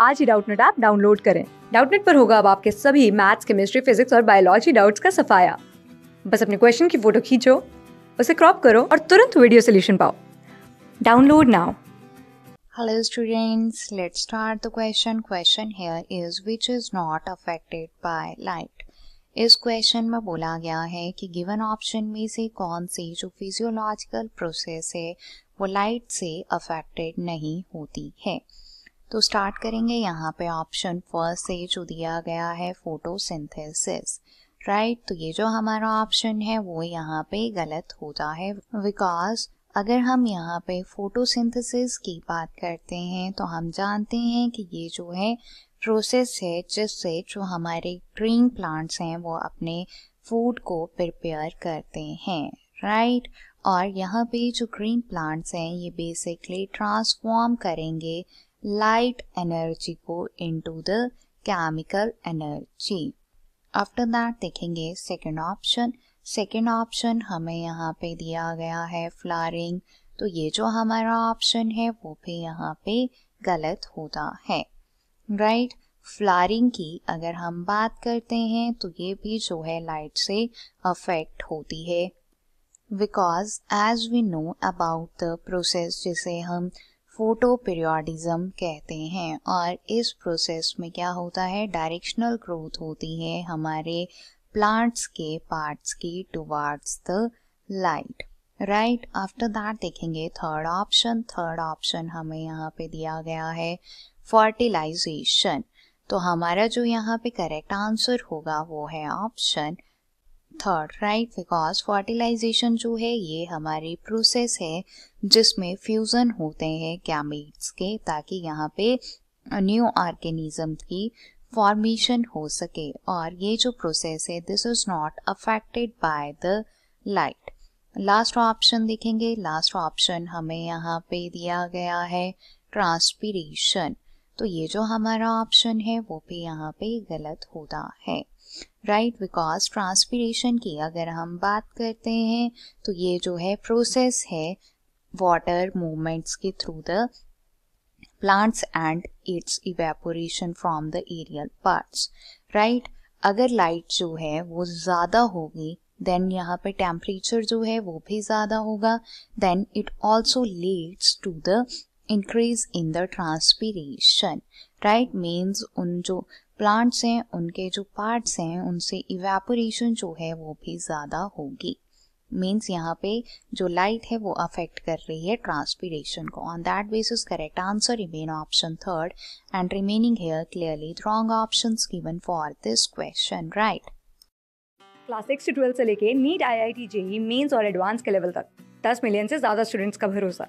आज ही Doubtnut app download करें डाउटनेट पर होगा अब आपके सभी मैथ्स केमिस्ट्री फिजिक्स और बायोलॉजी डाउट्स का सफाया बस अपने क्वेश्चन की फोटो खींचो उसे क्रॉप करो और तुरंत वीडियो सोल्यूशन पाओ download now Hello students, let's start the question. Question here is which is not affected by light. इस क्वेश्चन में बोला गया है कि गिवन ऑप्शन में से कौन सी जो फिजियोलॉजिकल प्रोसेस है वो लाइट से अफेक्टेड नहीं होती है तो स्टार्ट करेंगे यहाँ पे ऑप्शन फर्स्ट से जो दिया गया है फोटोसिंथेसिस राइट right? तो ये जो हमारा ऑप्शन है वो यहाँ पे गलत होता है बिकॉज अगर हम यहाँ पे फोटोसिंथेसिस की बात करते हैं तो हम जानते हैं कि ये जो है प्रोसेस है जिससे जो हमारे ग्रीन प्लांट्स हैं वो अपने फूड को प्रिपेयर करते हैं राइट right? और यहाँ पे जो ग्रीन प्लांट्स हैं ये बेसिकली ट्रांसफॉर्म करेंगे light energy को into the chemical energy. after that देखेंगे second option second option हमें यहाँ पे दिया गया है flowering तो ये जो हमारा option है वो भी यहाँ पे गलत होता है right? फ्लारिंग की अगर हम बात करते हैं तो ये भी जो है लाइट से अफेक्ट होती है because as we know about the process जिसे हम फोटोपीरियोडिज्म कहते हैं और इस प्रोसेस में क्या होता है डायरेक्शनल ग्रोथ होती है हमारे प्लांट्स के पार्ट्स की towards the light right after that देखेंगे थर्ड ऑप्शन थर्ड ऑप्शन हमें यहाँ पे दिया गया है फर्टिलाइजेशन तो हमारा जो यहाँ पे करेक्ट आंसर होगा वो है option method right because fertilisation जो है ये हमारी प्रोसेस है जिसमें फ्यूज़न होते हैं कैमिक्स के ताकि यहाँ पे न्यू ऑर्गेनिज्म की फॉर्मेशन हो सके और ये जो प्रोसेस है this is not affected by the light last option देखेंगे लास्ट ऑप्शन हमें यहाँ पे दिया गया है ट्रांसपीरेशन तो ये जो हमारा ऑप्शन है वो भी यहाँ पे गलत होता है राइट बिकॉज ट्रांसपीरेशन की अगर हम बात करते हैं तो ये जो है प्रोसेस है वाटर मूवमेंट्स के through the plants and its evaporation from the aerial parts right अगर लाइट जो है वो ज़्यादा होगी देन यहाँ पे टेम्परेचर जो है वो भी ज़्यादा होगा then it also leads to the increase in the transpiration right means उन जो प्लांट्स हैं उनके जो पार्ट्स हैं उनसे इवेपोरेशन जो है वो भी ज़्यादा होगी मीन्स यहाँ पे जो लाइट है वो अफेक्ट कर रही है ट्रांसपीरेशन को on that basis correct answer remain option third and remaining here clearly wrong option given for this question right class six से ट्वेल्थ से लेके NEET I I T JEE mains और एडवांस के level तक दस million से ज़्यादा students का भरोसा